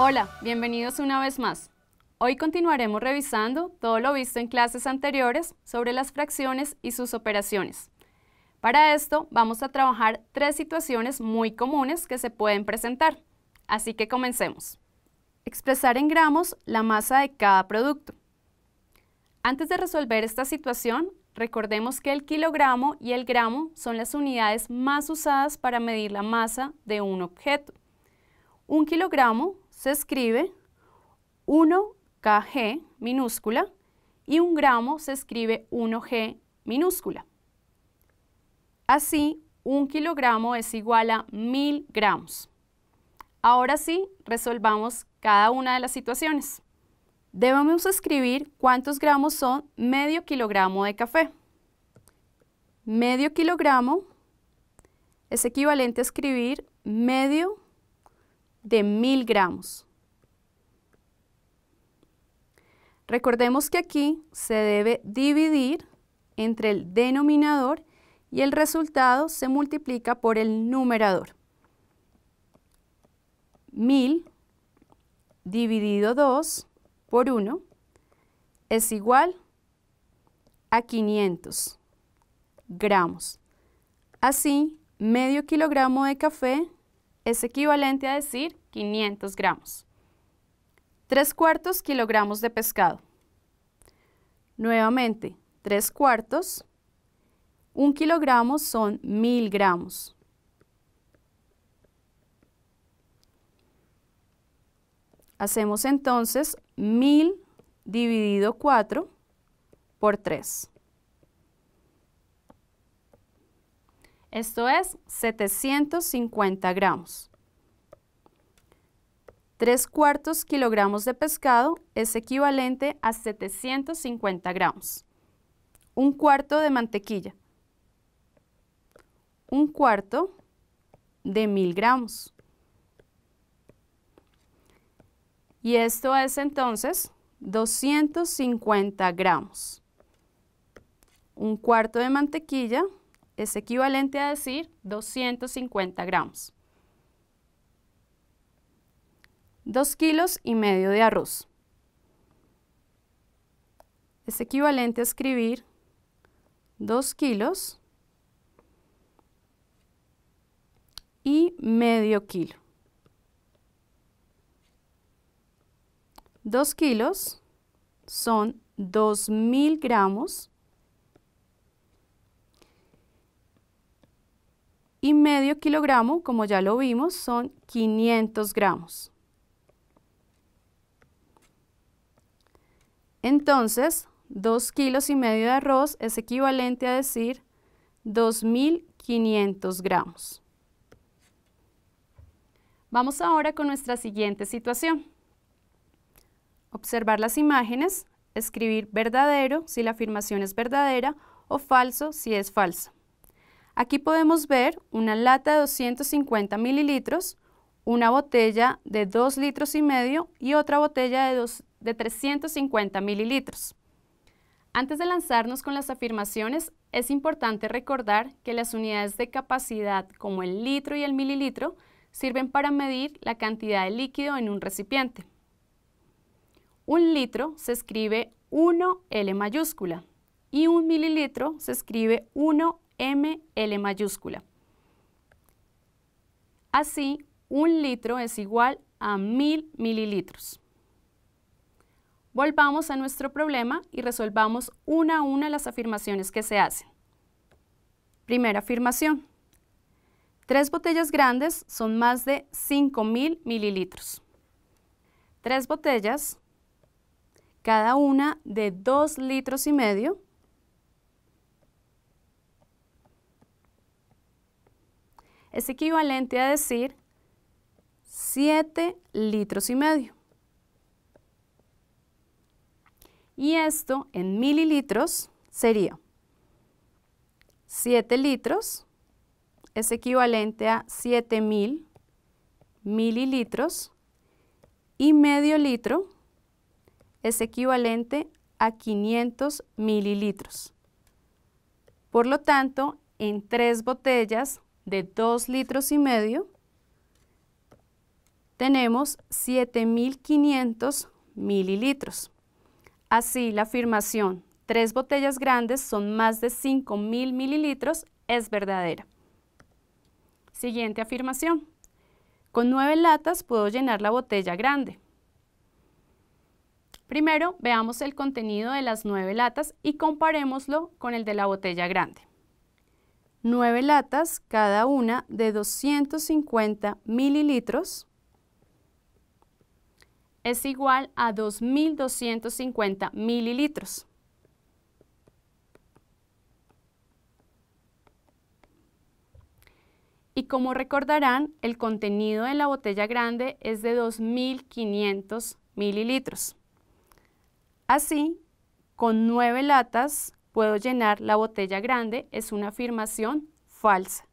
Hola, bienvenidos una vez más. Hoy continuaremos revisando todo lo visto en clases anteriores sobre las fracciones y sus operaciones. Para esto vamos a trabajar tres situaciones muy comunes que se pueden presentar. Así que comencemos. Expresar en gramos la masa de cada producto. Antes de resolver esta situación, recordemos que el kilogramo y el gramo son las unidades más usadas para medir la masa de un objeto. Un kilogramo se escribe 1 kg minúscula y un gramo se escribe 1g minúscula. Así, un kilogramo es igual a 1000 gramos. Ahora sí, resolvamos cada una de las situaciones. Debemos escribir cuántos gramos son medio kilogramo de café. Medio kilogramo es equivalente a escribir medio de 1000 gramos. Recordemos que aquí se debe dividir entre el denominador y el resultado se multiplica por el numerador. 1000 dividido 2 por 1 es igual a 500 gramos. Así, medio kilogramo de café es equivalente a decir 500 gramos. 3 cuartos kilogramos de pescado. Nuevamente, 3 cuartos, 1 kilogramo son 1000 gramos. Hacemos entonces 1000 dividido 4 por 3. Esto es 750 gramos. tres cuartos kilogramos de pescado es equivalente a 750 gramos. Un cuarto de mantequilla. Un cuarto de mil gramos. Y esto es entonces 250 gramos. Un cuarto de mantequilla es equivalente a decir 250 gramos. Dos kilos y medio de arroz. Es equivalente a escribir dos kilos y medio kilo. Dos kilos son mil gramos y medio kilogramo, como ya lo vimos, son 500 gramos. Entonces, 2 kilos y medio de arroz es equivalente a decir 2.500 gramos. Vamos ahora con nuestra siguiente situación. Observar las imágenes, escribir verdadero si la afirmación es verdadera o falso si es falsa. Aquí podemos ver una lata de 250 mililitros, una botella de 2 litros y medio y otra botella de, 350 mililitros. Antes de lanzarnos con las afirmaciones, es importante recordar que las unidades de capacidad como el litro y el mililitro sirven para medir la cantidad de líquido en un recipiente. Un litro se escribe 1L mayúscula y un mililitro se escribe 1 ml mayúscula. Así, un litro es igual a mil mililitros. Volvamos a nuestro problema y resolvamos una a una las afirmaciones que se hacen. Primera afirmación. Tres botellas grandes son más de 5000 mililitros. Tres botellas, cada una de 2 litros y medio, es equivalente a decir 7 litros y medio. Y esto en mililitros sería 7 litros es equivalente a 7000 mililitros y medio litro es equivalente a 500 mililitros. Por lo tanto, en tres botellas de 2 litros y medio, tenemos 7.500 mililitros. Así, la afirmación, tres botellas grandes son más de 5.000 mililitros, es verdadera. Siguiente afirmación. Con nueve latas puedo llenar la botella grande. Primero, veamos el contenido de las nueve latas y comparémoslo con el de la botella grande. 9 latas, cada una de 250 mililitros, es igual a 2.250 mililitros. Y como recordarán, el contenido de la botella grande es de 2.500 mililitros. Así, con 9 latas, puedo llenar la botella grande es una afirmación falsa.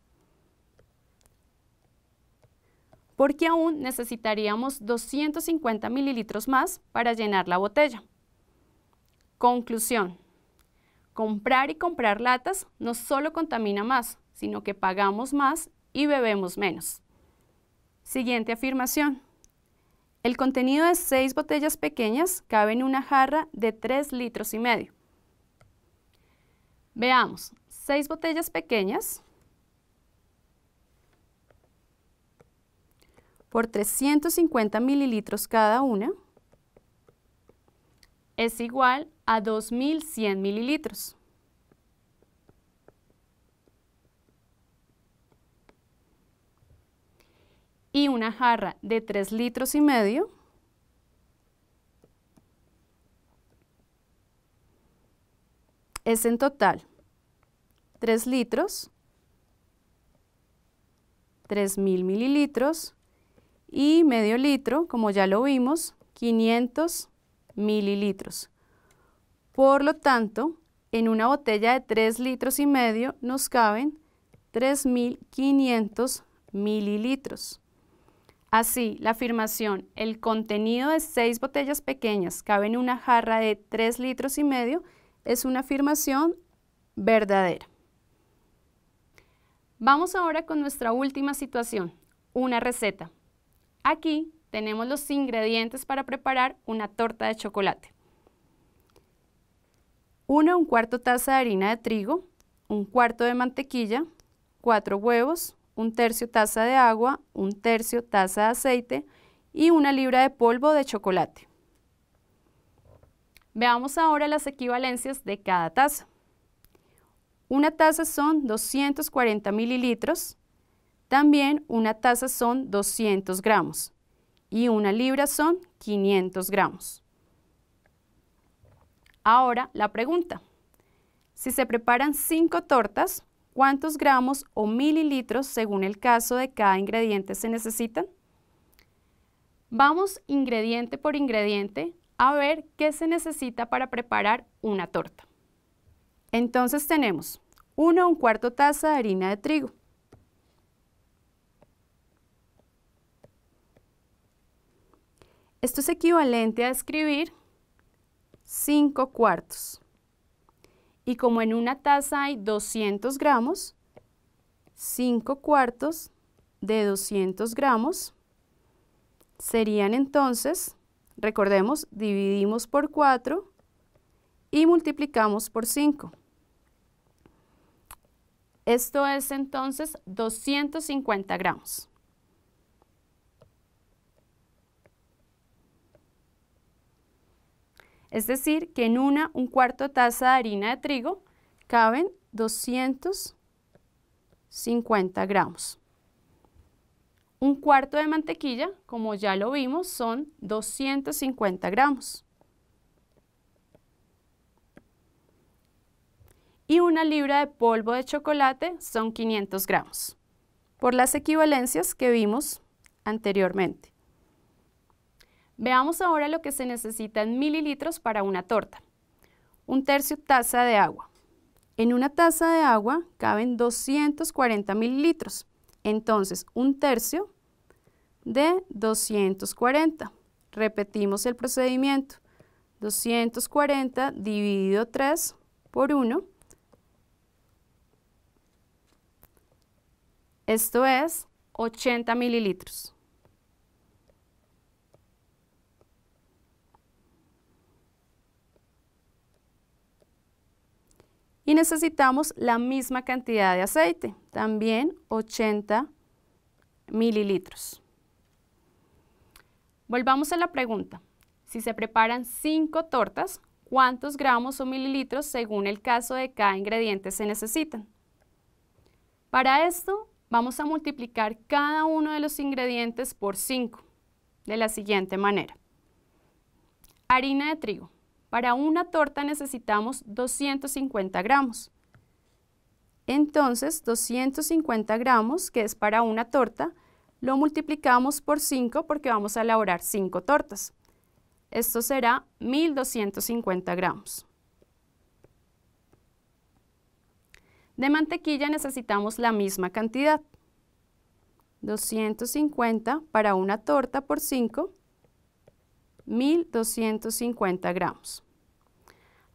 Porque aún necesitaríamos 250 mililitros más para llenar la botella. Conclusión. Comprar y comprar latas no solo contamina más, sino que pagamos más y bebemos menos. Siguiente afirmación. El contenido de seis botellas pequeñas cabe en una jarra de 3 litros y medio. Veamos, seis botellas pequeñas por 350 mililitros cada una es igual a 2100 mililitros. Y una jarra de 3 litros y medio es en total 3 litros, 3.000 mililitros y medio litro, como ya lo vimos, 500 mililitros. Por lo tanto, en una botella de 3 litros y medio nos caben 3.500 mililitros. Así, la afirmación, el contenido de 6 botellas pequeñas cabe en una jarra de 3 litros y medio, es una afirmación verdadera. Vamos ahora con nuestra última situación, una receta. Aquí tenemos los ingredientes para preparar una torta de chocolate. Una, un cuarto taza de harina de trigo, un cuarto de mantequilla, cuatro huevos, un tercio taza de agua, un tercio taza de aceite y una libra de polvo de chocolate. Veamos ahora las equivalencias de cada taza. Una taza son 240 mililitros, también una taza son 200 gramos y una libra son 500 gramos. Ahora la pregunta. Si se preparan 5 tortas, ¿cuántos gramos o mililitros según el caso de cada ingrediente se necesitan? Vamos ingrediente por ingrediente a ver qué se necesita para preparar una torta. Entonces tenemos 1 a un cuarto taza de harina de trigo. Esto es equivalente a escribir 5 cuartos. Y como en una taza hay 200 gramos, 5 cuartos de 200 gramos serían entonces Recordemos, dividimos por 4 y multiplicamos por 5. Esto es entonces 250 gramos. Es decir, que en una un cuarto taza de harina de trigo caben 250 gramos. Un cuarto de mantequilla, como ya lo vimos, son 250 gramos. Y una libra de polvo de chocolate son 500 gramos, por las equivalencias que vimos anteriormente. Veamos ahora lo que se necesita en mililitros para una torta. Un tercio taza de agua. En una taza de agua caben 240 mililitros, entonces un tercio de 240. Repetimos el procedimiento. 240 dividido 3 por 1. Esto es 80 mililitros. Y necesitamos la misma cantidad de aceite, también 80 mililitros. Volvamos a la pregunta. Si se preparan 5 tortas, ¿cuántos gramos o mililitros según el caso de cada ingrediente se necesitan? Para esto, vamos a multiplicar cada uno de los ingredientes por 5, de la siguiente manera. Harina de trigo. Para una torta necesitamos 250 gramos. Entonces, 250 gramos, que es para una torta, lo multiplicamos por 5 porque vamos a elaborar 5 tortas. Esto será 1250 gramos. De mantequilla necesitamos la misma cantidad. 250 para una torta por 5, 1250 gramos.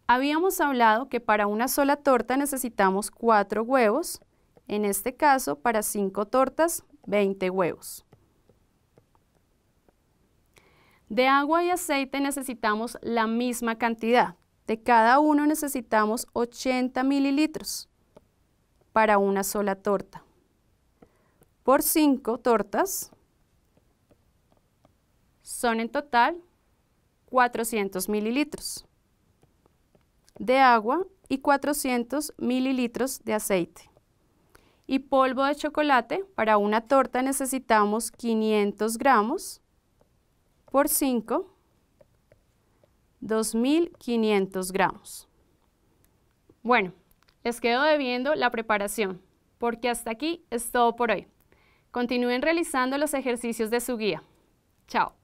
Habíamos hablado que para una sola torta necesitamos 4 huevos, en este caso para 5 tortas 20 huevos. De agua y aceite necesitamos la misma cantidad. De cada uno necesitamos 80 mililitros para una sola torta. Por 5 tortas son en total 400 mililitros de agua y 400 mililitros de aceite y polvo de chocolate. Para una torta necesitamos 500 gramos por 5, 2.500 gramos. Bueno, les quedo debiendo la preparación, porque hasta aquí es todo por hoy. Continúen realizando los ejercicios de su guía. Chao.